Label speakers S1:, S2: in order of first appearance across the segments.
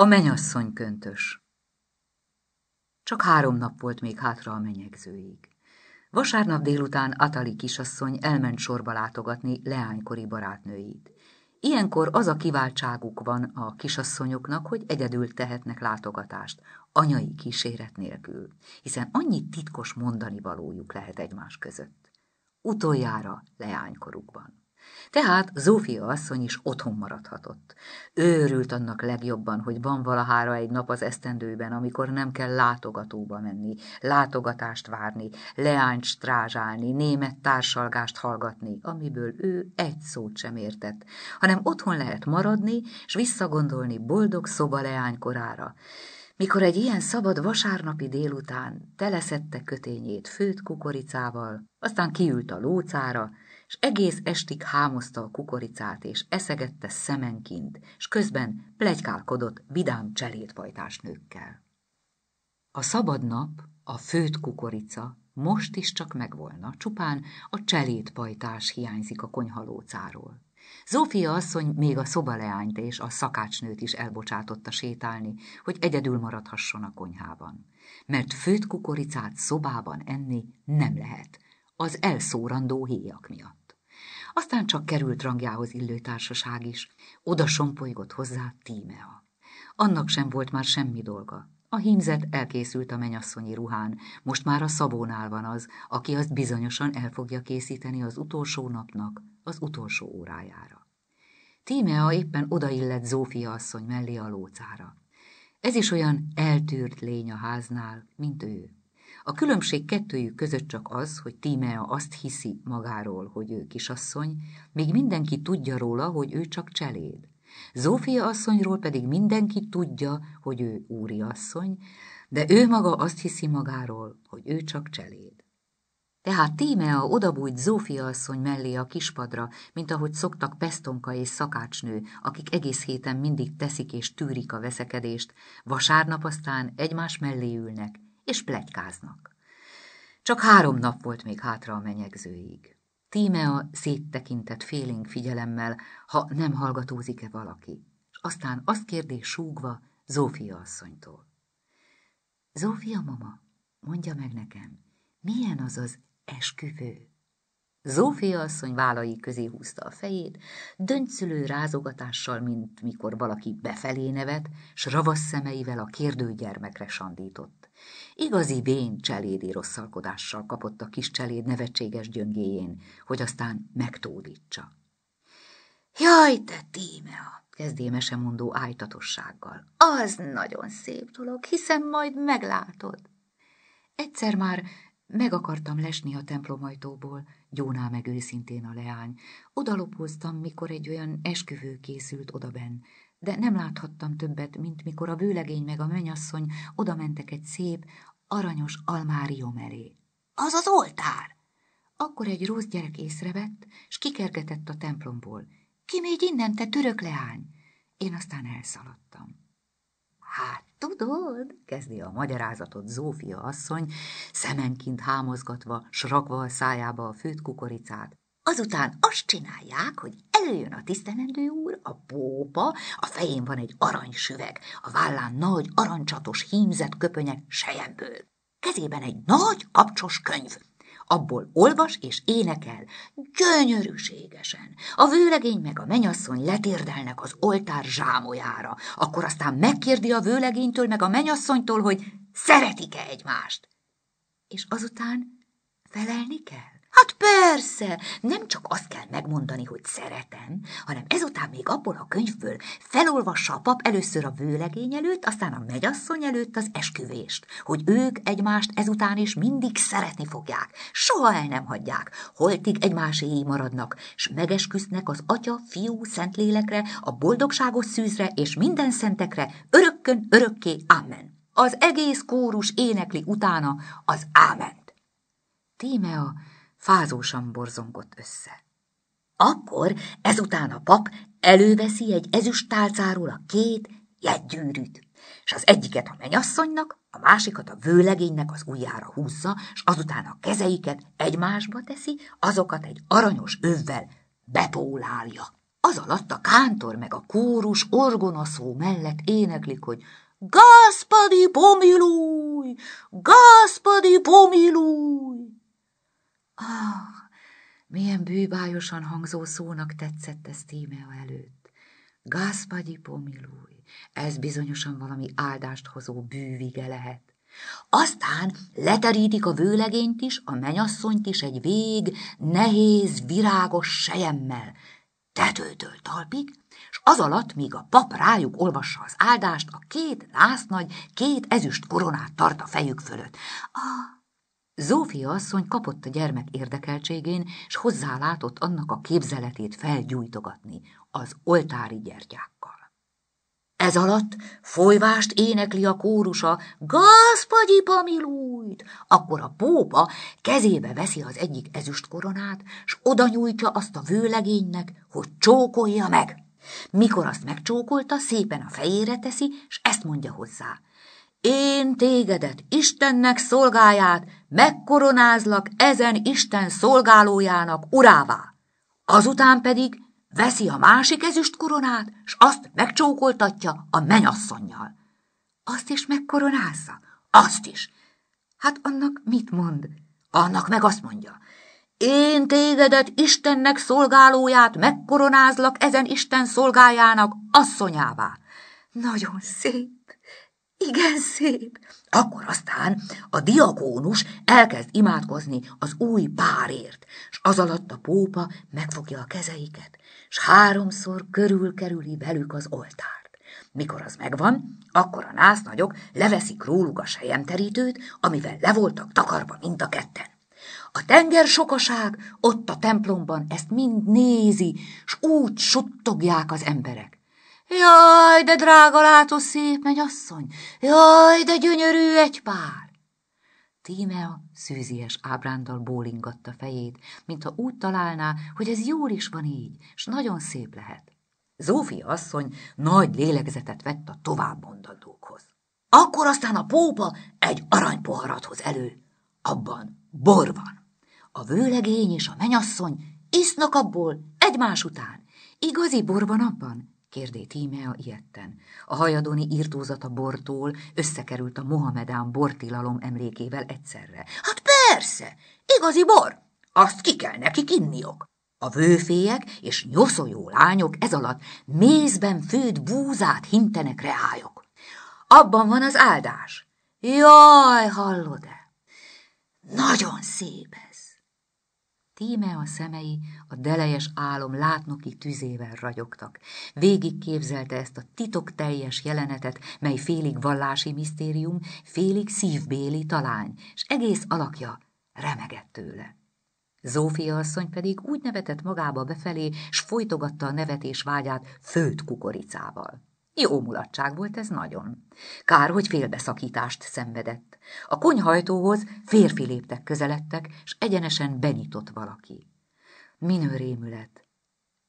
S1: A menyasszony köntös. Csak három nap volt még hátra a menyegzőig. Vasárnap délután Atali kisasszony elment sorba látogatni leánykori barátnőit. Ilyenkor az a kiváltságuk van a kisasszonyoknak, hogy egyedül tehetnek látogatást, anyai kíséret nélkül, hiszen annyi titkos mondani valójuk lehet egymás között. Utoljára leánykorukban. Tehát Zófia asszony is otthon maradhatott. Őrült annak legjobban, hogy van valahára egy nap az esztendőben, amikor nem kell látogatóba menni, látogatást várni, leányt strázsálni, német társalgást hallgatni, amiből ő egy szót sem értett, hanem otthon lehet maradni, és visszagondolni boldog szoba leánykorára, mikor egy ilyen szabad vasárnapi délután teleszette kötényét főt kukoricával, aztán kiült a lócára, és egész estig hámozta a kukoricát, és eszegette szemenként, és közben plegykálkodott vidám cselédfajtás nőkkel. A szabad nap, a főt kukorica most is csak megvolna, csupán a cselédpajtás hiányzik a konyhalócáról. Zófia asszony még a szobaleányt és a szakácsnőt is elbocsátotta sétálni, hogy egyedül maradhasson a konyhában. Mert főt kukoricát szobában enni nem lehet, az elszórandó héjak miatt. Aztán csak került rangjához illő társaság is, oda sompolygott hozzá Tímea. Annak sem volt már semmi dolga. A hímzet elkészült a menyasszonyi ruhán, most már a szabónál van az, aki azt bizonyosan el fogja készíteni az utolsó napnak, az utolsó órájára. Tímea éppen odaillett Zófia asszony mellé a lócára. Ez is olyan eltűrt lény a háznál, mint ő. A különbség kettőjük között csak az, hogy Tímea azt hiszi magáról, hogy ő kisasszony, míg mindenki tudja róla, hogy ő csak cseléd. Zófia asszonyról pedig mindenki tudja, hogy ő úri asszony, de ő maga azt hiszi magáról, hogy ő csak cseléd. Tehát Tímea odabújt Zófia asszony mellé a kispadra, mint ahogy szoktak Pestonka és szakácsnő, akik egész héten mindig teszik és tűrik a veszekedést, vasárnap aztán egymás mellé ülnek, és plegykáznak.
S2: Csak három nap
S1: volt még hátra a menyegzőig. Tímea széttekintett félénk figyelemmel, ha nem hallgatózik-e valaki, és aztán azt kérdés súgva Zófia asszonytól. Zófia mama, mondja meg nekem, milyen az az esküvő? Zófia asszony vállai közé húzta a fejét, döntszülő rázogatással, mint mikor valaki befelé nevet, s ravasz szemeivel a kérdő gyermekre sandított. Igazi bén cselédi rosszalkodással kapott a kis cseléd nevetséges gyöngéjén, hogy aztán megtódítsa. Jaj, te tímea! kezdémese mondó ájtatossággal. Az nagyon szép dolog, hiszen majd meglátod. Egyszer már meg akartam lesni a templomajtóból, gyóná meg őszintén a leány. Odalopoztam, mikor egy olyan esküvő készült odaben, de nem láthattam többet, mint mikor a vőlegény meg a menyasszony odamentek egy szép, aranyos almárium elé. Az az oltár! Akkor egy rossz gyerek észrevett, s kikergetett a templomból. Ki még innen, te török leány? Én aztán elszaladtam. Hát, Tudod, kezdi a magyarázatot Zófia asszony, szemenként hámozgatva, srakva a szájába a főtt kukoricát. Azután azt csinálják, hogy előjön a tisztelendő úr, a pópa, a fején van egy aranysüveg, a vállán nagy, arancsatos, hímzett köpönyek sejemből. Kezében egy nagy, kapcsos könyv, abból olvas és énekel, gyönyörűségesen. A vőlegény meg a menyasszony letérdelnek az oltár zsámolyára, akkor aztán megkérdi a vőlegénytől meg a menyasszonytól, hogy szeretik-e egymást. És azután felelni kell. Hát persze, nem csak azt kell megmondani, hogy szeretem, hanem ezután még abból a könyvből felolvassa a pap először a vőlegény előtt, aztán a megyasszony előtt az esküvést, hogy ők egymást ezután is mindig szeretni fogják, soha el nem hagyják, holtig egymáséi maradnak, s megesküsznek az atya, fiú, szentlélekre, a boldogságos szűzre és minden szentekre, örökkön, örökké, amen. Az egész kórus énekli utána az áment. Tímea fázósan borzongott össze. Akkor ezután a pap előveszi egy ezüstálcáról a két jegygyűrűt, és az egyiket a menyasszonynak, a másikat a vőlegénynek az ujjára húzza, és azután a kezeiket egymásba teszi, azokat egy aranyos övvel bepólálja. Az alatt a kántor meg a kórus orgonaszó mellett éneklik, hogy Gaspadi pomilúj! Gaspadi pomilúj! Ah, milyen bűbájosan hangzó szónak tetszett ez Tímea előtt. Gászpagyi pomilúj, ez bizonyosan valami áldást hozó bűvige lehet. Aztán leterítik a vőlegényt is, a menyasszonyt is egy vég, nehéz, virágos sejemmel, tetőtől talpig, és az alatt, míg a pap rájuk olvassa az áldást, a két lásznagy két ezüst koronát tart a fejük fölött. Ah, Zófia asszony kapott a gyermek érdekeltségén, s hozzálátott annak a képzeletét felgyújtogatni az oltári gyertyákkal. Ez alatt folyvást énekli a kórusa, gazpagyi Pamilújt! Akkor a pópa kezébe veszi az egyik ezüst koronát, s oda nyújtja azt a vőlegénynek, hogy csókolja meg. Mikor azt megcsókolta, szépen a fejére teszi, s ezt mondja hozzá – én tégedet, Istennek szolgáját, megkoronázlak ezen Isten szolgálójának urává. Azután pedig veszi a másik ezüst koronát, s azt megcsókoltatja a menyasszonynal. Azt is megkoronázza? Azt is. Hát annak mit mond? Annak meg azt mondja, én tégedet, Istennek szolgálóját megkoronázlak ezen Isten szolgájának asszonyává. Nagyon szép. Igen szép. Akkor aztán a diakónus elkezd imádkozni az új párért, és az alatt a pópa megfogja a kezeiket, s háromszor körülkerüli velük az oltárt. Mikor az megvan, akkor a násznagyok leveszik róluk a sejemterítőt, amivel le voltak takarva mind a ketten. A tenger sokaság ott a templomban ezt mind nézi, s úgy suttogják az emberek. Jaj, de drága látó szép mennyasszony! Jaj, de gyönyörű egy pár! Tímea szűzies ábrándal bólingatta fejét, mintha úgy találná, hogy ez jól is van így, s nagyon szép lehet. Zófi asszony nagy lélegzetet vett a továbbmondandókhoz. Akkor aztán a pópa egy aranypoharat hoz elő. Abban bor van. A vőlegény és a menyasszony isznak abból egymás után. Igazi borban abban, kérdé Tímea ilyetten. A hajadoni írtózata bortól összekerült a Mohamedán bortilalom emlékével egyszerre. Hát persze, igazi bor, azt ki kell nekik inniok. A vőfélyek és nyoszoló lányok ez alatt mézben főd búzát hintenek reályok. Abban van az áldás. Jaj, hallod-e?
S2: Nagyon
S1: szép Tíme a szemei a delejes álom látnoki tüzével ragyogtak. Végig képzelte ezt a titok teljes jelenetet, mely félig vallási misztérium, félig szívbéli talány, és egész alakja remegett tőle. Zófia asszony pedig úgy nevetett magába befelé, s folytogatta a nevetés vágyát főt kukoricával. Jó mulatság volt ez nagyon. Kár, hogy félbeszakítást szenvedett. A konyhajtóhoz férfi léptek közeledtek, és egyenesen benyitott valaki. Minő rémület.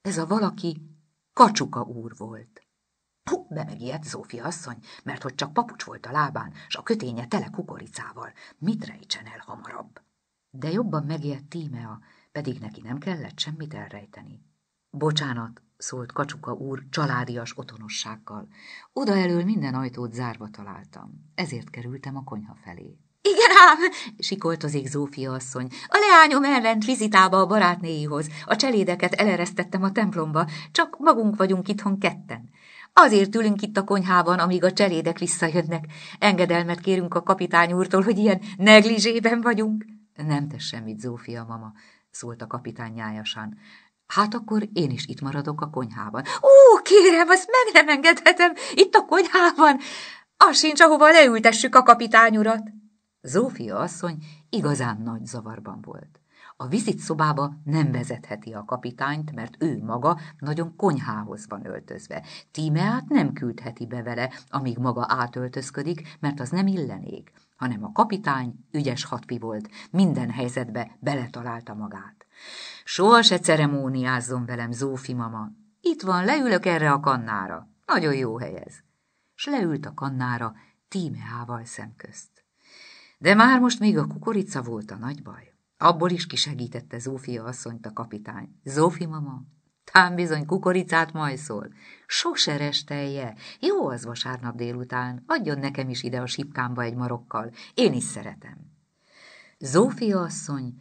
S1: Ez a valaki kacsuka úr volt. Hú, be megijedt Zófia asszony, mert hogy csak papucs volt a lábán, és a köténye tele kukoricával. Mit rejtsen el hamarabb? De jobban megijedt Tímea, pedig neki nem kellett semmit elrejteni. Bocsánat, szólt Kacsuka úr családias otthonossággal. Oda elől minden ajtót zárva találtam. Ezért kerültem a konyha felé. Igen ám, sikoltozik Zófia asszony. A leányom elment vizitába a barátnéihoz. A cselédeket eleresztettem a templomba, csak magunk vagyunk itthon ketten. Azért ülünk itt a konyhában, amíg a cselédek visszajönnek. Engedelmet kérünk a kapitány úrtól, hogy ilyen neglizsében vagyunk. Nem tesz semmit, Zófia mama, szólt a kapitány nyájasan. Hát akkor én is itt maradok a konyhában. Ó, kérem, azt meg nem engedhetem, itt a konyhában. Az sincs, ahova leültessük a kapitány urat. Zófia asszony igazán nagy zavarban volt. A vizit szobába nem vezetheti a kapitányt, mert ő maga nagyon konyhához van öltözve. Tímeát nem küldheti be vele, amíg maga átöltözködik, mert az nem illenék, hanem a kapitány ügyes hatpi volt, minden helyzetbe beletalálta magát. Soha se ceremóniázzon velem, Zófi mama. Itt van, leülök erre a kannára. Nagyon jó hely ez. S leült a kannára tímeával szemközt. De már most még a kukorica volt a nagy baj. Abból is kisegítette Zófia asszonyt a kapitány. Zófi mama, Tám bizony kukoricát majszol. Sose restelje. Jó az vasárnap délután. Adjon nekem is ide a sipkámba egy marokkal. Én is szeretem. Zófia asszony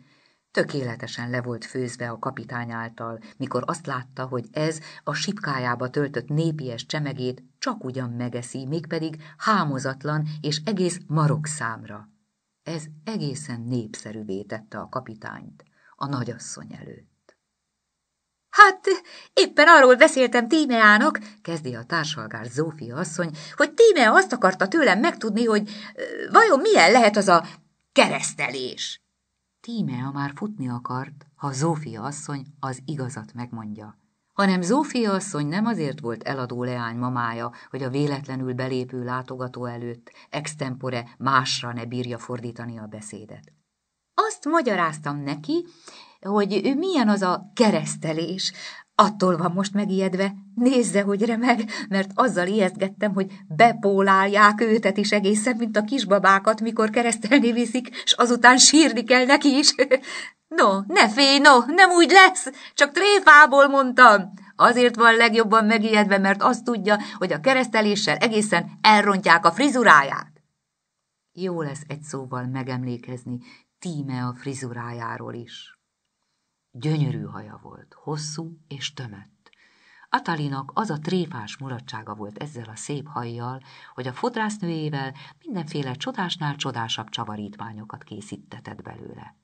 S1: Tökéletesen le volt főzve a kapitány által, mikor azt látta, hogy ez a sipkájába töltött népies csemegét csak ugyan megeszi, mégpedig hámozatlan és egész marok számra. Ez egészen népszerűvé tette a kapitányt a nagyasszony előtt. Hát, éppen arról beszéltem Tímeának, kezdi a társalgás Zófia asszony, hogy Tímea azt akarta tőlem megtudni, hogy vajon milyen lehet az a keresztelés. Tímea már futni akart, ha Zófia asszony az igazat megmondja. Hanem Zófia asszony nem azért volt eladó leány mamája, hogy a véletlenül belépő látogató előtt extempore másra ne bírja fordítani a beszédet. Azt magyaráztam neki, hogy milyen az a keresztelés, Attól van most megijedve, nézze, hogy remeg, mert azzal ijesztgettem, hogy bepólálják őtet is egészen, mint a kisbabákat, mikor keresztelni viszik, és azután sírni kell neki is. No, ne félj, no, nem úgy lesz, csak tréfából mondtam. Azért van legjobban megijedve, mert azt tudja, hogy a kereszteléssel egészen elrontják a frizuráját. Jó lesz egy szóval megemlékezni Tíme a frizurájáról is. Gyönyörű haja volt, hosszú és tömött. Atalinak az a tréfás mulatsága volt ezzel a szép hajjal, hogy a fodrásznőjével mindenféle csodásnál csodásabb csavarítmányokat készítetett belőle.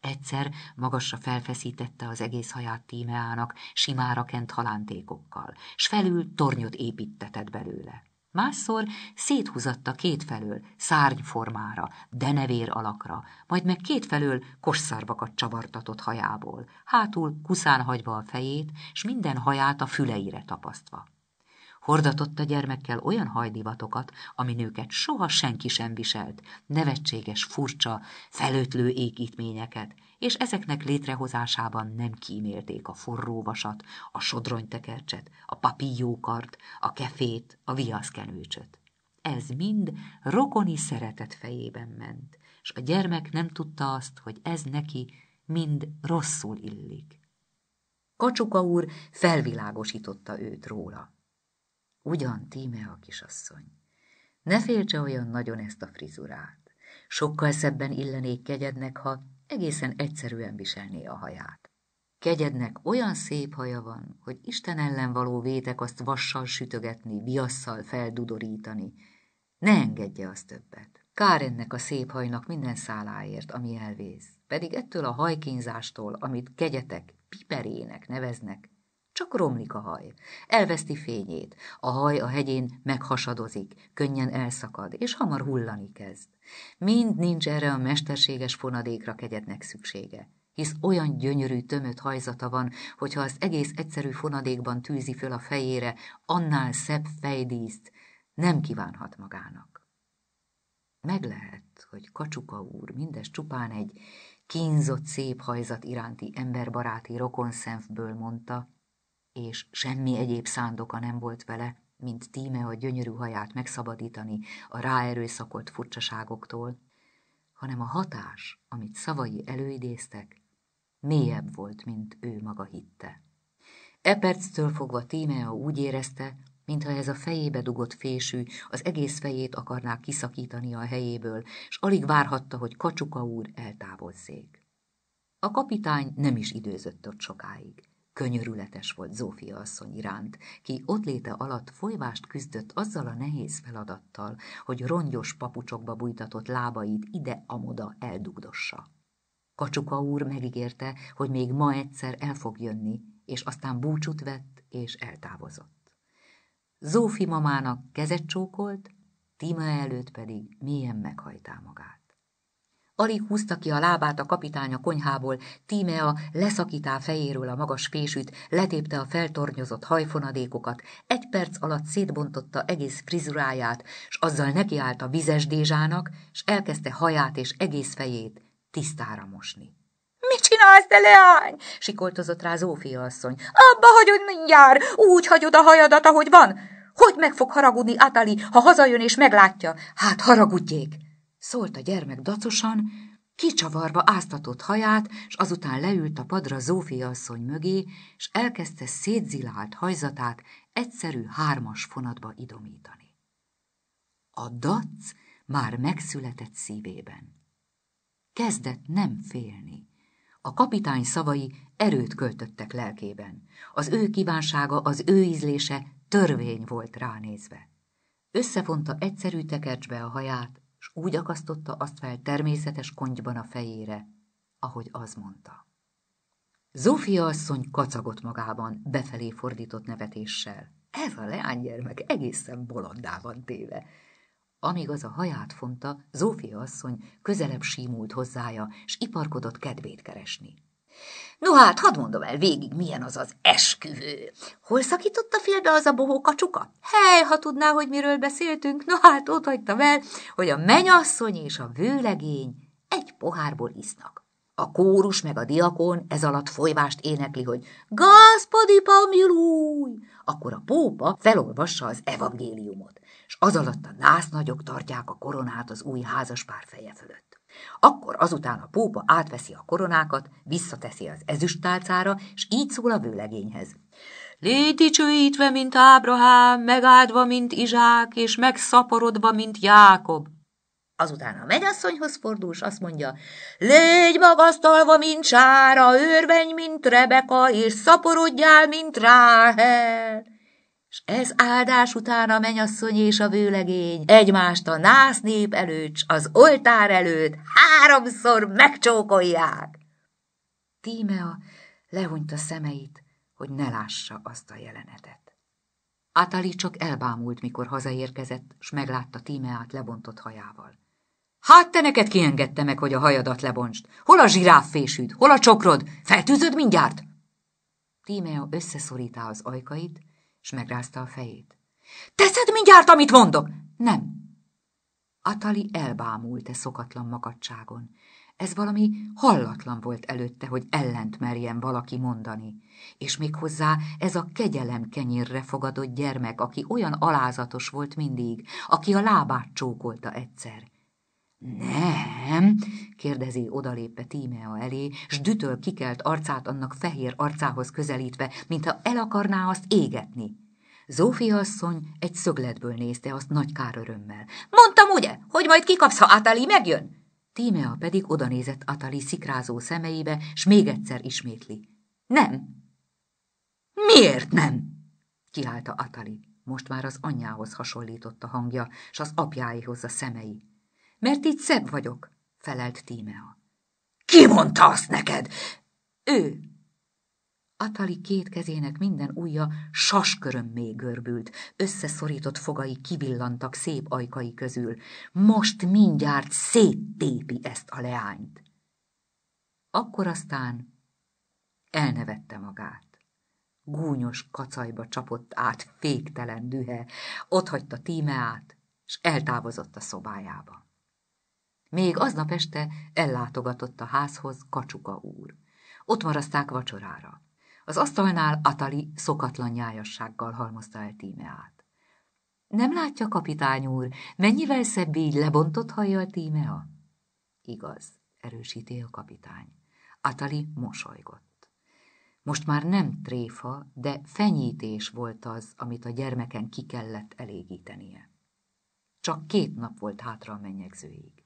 S1: Egyszer magasra felfeszítette az egész haját tímeának simára kent halántékokkal, s felül tornyot építetett belőle. Másszor széthúzatta kétfelől, szárnyformára, denevér alakra, majd meg kétfelől kosszarvakat csavartatott hajából, hátul kuszán hagyva a fejét, s minden haját a füleire tapasztva. Hordatott a gyermekkel olyan hajdivatokat, ami nőket soha senki sem viselt, nevetséges, furcsa, felőtlő égítményeket, és ezeknek létrehozásában nem kímélték a forróvasat, a sodronytekercset, a papíjókart, a kefét, a viaszkenőcsöt. Ez mind rokoni szeretet fejében ment, és a gyermek nem tudta azt, hogy ez neki mind rosszul illik. Kacsuka úr felvilágosította őt róla. Ugyan, tíme a kisasszony, ne féltse olyan nagyon ezt a frizurát. Sokkal szebben illenék kegyednek, ha egészen egyszerűen viselné a haját. Kegyednek olyan szép haja van, hogy Isten ellen való vétek azt vassal sütögetni, viasszal feldudorítani. Ne engedje azt többet. Kár ennek a szép hajnak minden száláért, ami elvész, pedig ettől a hajkínzástól, amit kegyetek piperének neveznek, csak romlik a haj, elveszti fényét, a haj a hegyén meghasadozik, könnyen elszakad, és hamar hullani kezd. Mind nincs erre a mesterséges fonadékra kegyetnek szüksége, hisz olyan gyönyörű tömött hajzata van, hogyha az egész egyszerű fonadékban tűzi föl a fejére, annál szebb fejdíszt nem kívánhat magának. Meg lehet, hogy Kacsuka úr mindez csupán egy kínzott szép hajzat iránti emberbaráti rokonszenfből mondta, és semmi egyéb szándoka nem volt vele, mint tíme a gyönyörű haját megszabadítani a ráerőszakolt furcsaságoktól, hanem a hatás, amit szavai előidéztek, mélyebb volt, mint ő maga hitte. E perctől fogva Tímea úgy érezte, mintha ez a fejébe dugott fésű az egész fejét akarná kiszakítani a helyéből, s alig várhatta, hogy Kacsuka úr eltávozzék. A kapitány nem is időzött ott sokáig. Könyörületes volt Zófia asszony iránt, ki ott léte alatt folyvást küzdött azzal a nehéz feladattal, hogy rongyos papucsokba bújtatott lábait ide-amoda eldugdossa. Kacsuka úr megígérte, hogy még ma egyszer el fog jönni, és aztán búcsút vett és eltávozott. Zófi mamának kezet csókolt, Tima előtt pedig mélyen meghajtá magát. Alig húzta ki a lábát a kapitány a konyhából, Tímea leszakítá fejéről a magas fésűt, letépte a feltornyozott hajfonadékokat, egy perc alatt szétbontotta egész frizuráját, s azzal nekiállt a vizes dézsának, s elkezdte haját és egész fejét tisztára mosni. – Mit csinálsz, te leány? – sikoltozott rá Zófia asszony. – Abba hagyod mindjárt, úgy hagyod a hajadat, ahogy van. Hogy meg fog haragudni Atali, ha hazajön és meglátja? Hát haragudjék! – szólt a gyermek dacosan, kicsavarva áztatott haját, és azután leült a padra Zófia asszony mögé, és elkezdte szétzilált hajzatát egyszerű hármas fonatba idomítani. A dac már megszületett szívében. Kezdett nem félni. A kapitány szavai erőt költöttek lelkében. Az ő kívánsága, az ő ízlése törvény volt ránézve. Összefonta egyszerű tekercsbe a haját, s úgy akasztotta azt fel természetes kongyban a fejére, ahogy az mondta. Zófia asszony kacagott magában, befelé fordított nevetéssel. Ez a leánygyermek egészen bolondá van téve. Amíg az a haját fonta, Zófia asszony közelebb símult hozzája, s iparkodott kedvét keresni. No hát, hadd mondom el végig, milyen az az esküvő. Hol szakította félbe az a bohó kacsuka? Hely, ha tudná, hogy miről beszéltünk, no hát ott hagyta el, hogy a menyasszony és a vőlegény egy pohárból isznak. A kórus meg a diakon ez alatt folyvást énekli, hogy Gaspadi Pamilúj! Akkor a pópa felolvassa az evangéliumot, és az alatt a násznagyok tartják a koronát az új házaspár feje fölött. Akkor azután a pópa átveszi a koronákat, visszateszi az ezüstálcára, és így szól a vőlegényhez. Légy dicsőítve, mint Ábrahám, megáldva, mint Izsák, és megszaporodva, mint Jákob. Azután a megyasszonyhoz fordul, és azt mondja, légy magasztalva, mint Sára, őrvenj, mint Rebeka, és szaporodjál, mint Ráhel. S ez áldás után a menyasszony és a vőlegény egymást a nász nép előtt, az oltár előtt háromszor megcsókolják. Tímea lehunyta szemeit, hogy ne lássa azt a jelenetet. Atali csak elbámult, mikor hazaérkezett, s meglátta Tímeát lebontott hajával. Hát te neked kiengedte meg, hogy a hajadat lebontsd. Hol a zsiráf fésűd, hol a csokrod? Feltűzöd mindjárt? Tímea összeszorítá az ajkait, s megrázta a fejét. Teszed mindjárt, amit mondok! Nem. Atali elbámult e szokatlan magadságon. Ez valami hallatlan volt előtte, hogy ellent merjen valaki mondani. És még hozzá ez a kegyelem kenyérre fogadott gyermek, aki olyan alázatos volt mindig, aki a lábát csókolta egyszer – nem, kérdezi odalépve Tímea elé, s dütöl kikelt arcát annak fehér arcához közelítve, mintha el akarná azt égetni. Zófia asszony egy szögletből nézte azt nagy kár örömmel. Mondtam ugye, hogy majd kikapsz, ha Atali megjön? Tímea pedig odanézett Atali szikrázó szemeibe, s még egyszer ismétli. Nem. Miért nem? kiállta Atali. Most már az anyjához hasonlított a hangja, s az apjáihoz a szemei mert így szebb vagyok, felelt Tímea. Ki mondta azt neked? Ő. Atali két kezének minden ujja még görbült, összeszorított fogai kivillantak szép ajkai közül. Most mindjárt széttépi ezt a leányt. Akkor aztán elnevette magát gúnyos kacajba csapott át féktelen dühe, hagyta tímeát, és eltávozott a szobájába. Még aznap este ellátogatott a házhoz kacsuka úr.
S2: Ott maraszták
S1: vacsorára. Az asztalnál Atali szokatlan nyájassággal halmozta el Tímeát. Nem látja, kapitány úr, mennyivel szebb így lebontott hajjal Tímea? Igaz, erősíti a kapitány. Atali mosolygott. Most már nem tréfa, de fenyítés volt az, amit a gyermeken ki kellett elégítenie. Csak két nap volt hátra a mennyegzőig.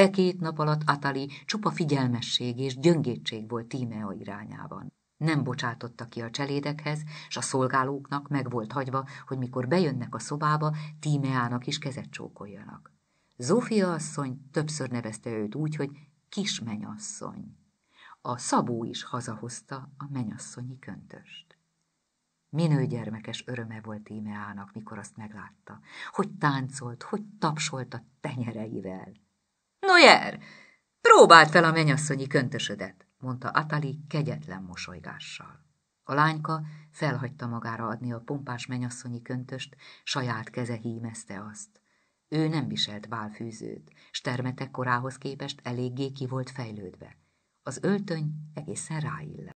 S1: E két nap alatt Atali csupa figyelmesség és gyöngétség volt Tímea irányában. Nem bocsátotta ki a cselédekhez, és a szolgálóknak meg volt hagyva, hogy mikor bejönnek a szobába, Tímeának is kezet csókoljanak. Zófia asszony többször nevezte őt úgy, hogy kis menyasszony. A szabó is hazahozta a menyasszonyi köntöst. Minő gyermekes öröme volt Tímeának, mikor azt meglátta, hogy táncolt, hogy tapsolt a tenyereivel. Noyer, próbáld fel a menyasszonyi köntösödet, mondta Atali kegyetlen mosolygással. A lányka felhagyta magára adni a pompás menyasszonyi köntöst, saját keze hímezte azt. Ő nem viselt bálfűzőt, s termetek korához képest eléggé ki volt fejlődve. Az öltöny egészen ráillett.